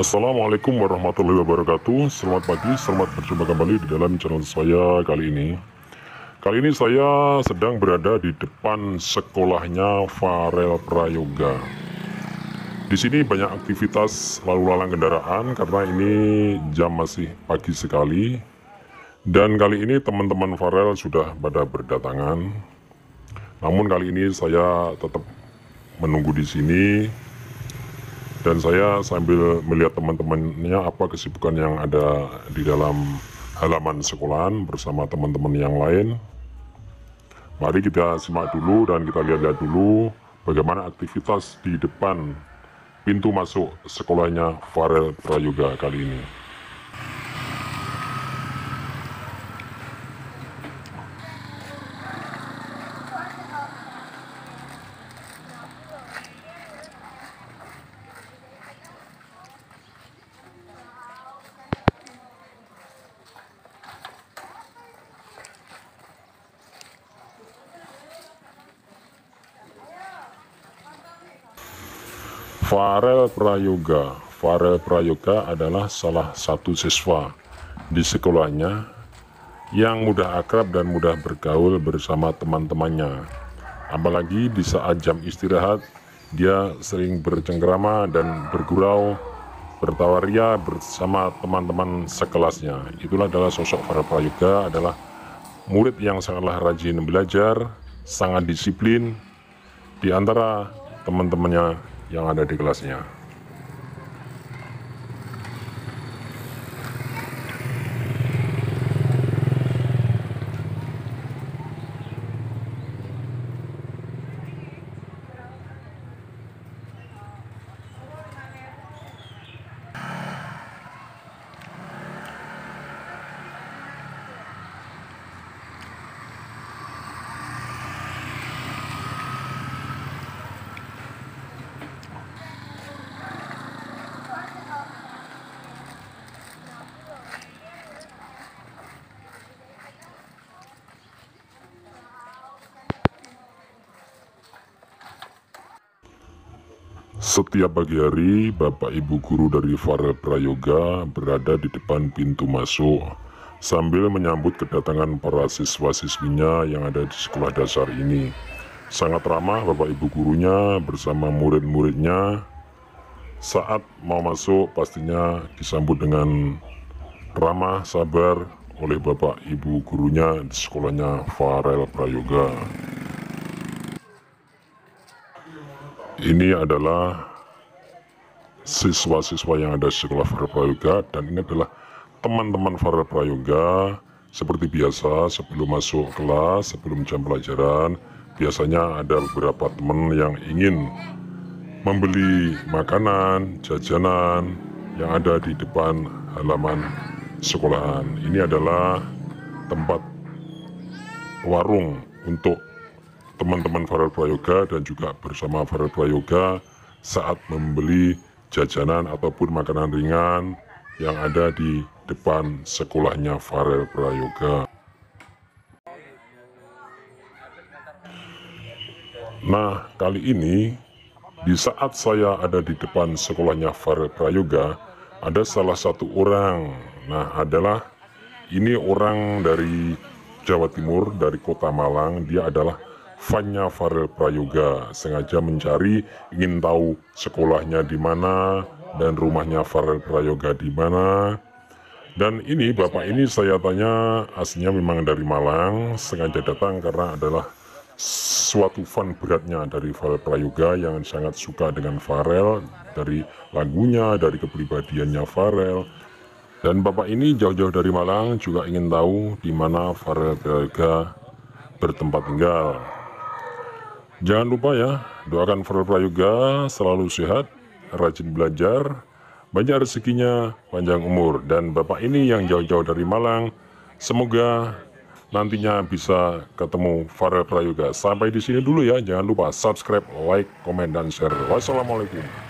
Assalamualaikum warahmatullahi wabarakatuh Selamat pagi, selamat berjumpa kembali di dalam channel saya kali ini Kali ini saya sedang berada di depan sekolahnya Farel Prayoga Di sini banyak aktivitas lalu lalang kendaraan karena ini jam masih pagi sekali Dan kali ini teman-teman Farel sudah pada berdatangan Namun kali ini saya tetap menunggu di sini dan saya sambil melihat teman-temannya apa kesibukan yang ada di dalam halaman sekolahan bersama teman-teman yang lain. Mari kita simak dulu dan kita lihat-lihat dulu bagaimana aktivitas di depan pintu masuk sekolahnya Farel Prayoga kali ini. Farel Prayoga Farel Prayoga adalah salah satu siswa di sekolahnya yang mudah akrab dan mudah bergaul bersama teman-temannya. Apalagi di saat jam istirahat, dia sering bercengkrama dan bergurau, bertawaria bersama teman-teman sekelasnya. Itulah adalah sosok Farel Prayoga adalah murid yang sangatlah rajin belajar, sangat disiplin, di antara teman-temannya yang ada di kelasnya. Setiap pagi hari, Bapak Ibu guru dari Farel Prayoga berada di depan pintu masuk sambil menyambut kedatangan para siswa-siswinya yang ada di sekolah dasar ini. Sangat ramah Bapak Ibu gurunya bersama murid-muridnya. Saat mau masuk pastinya disambut dengan ramah, sabar oleh Bapak Ibu gurunya di sekolahnya Farel Prayoga ini adalah siswa-siswa yang ada di sekolah Prayoga dan ini adalah teman-teman Farel Prayoga seperti biasa sebelum masuk kelas sebelum jam pelajaran biasanya ada beberapa teman yang ingin membeli makanan jajanan yang ada di depan halaman sekolahan ini adalah tempat warung untuk teman-teman Farel Prayoga dan juga bersama Farel Prayoga saat membeli jajanan ataupun makanan ringan yang ada di depan sekolahnya Farel Prayoga. Nah, kali ini di saat saya ada di depan sekolahnya Farel Prayoga, ada salah satu orang. Nah, adalah ini orang dari Jawa Timur, dari kota Malang. Dia adalah fannya Farel Prayoga sengaja mencari ingin tahu sekolahnya di mana dan rumahnya Farel Prayoga di mana. Dan ini bapak ini saya tanya aslinya memang dari Malang, sengaja datang karena adalah suatu fan beratnya dari Farel Prayoga yang sangat suka dengan Farel dari lagunya, dari kepribadiannya Farel. Dan bapak ini jauh-jauh dari Malang juga ingin tahu di mana Farel Prayoga bertempat tinggal. Jangan lupa ya, doakan Fahrul Prayoga selalu sehat, rajin belajar, banyak rezekinya, panjang umur. Dan Bapak ini yang jauh-jauh dari Malang, semoga nantinya bisa ketemu Farel Prayoga. Sampai di sini dulu ya, jangan lupa subscribe, like, komen, dan share. Wassalamualaikum.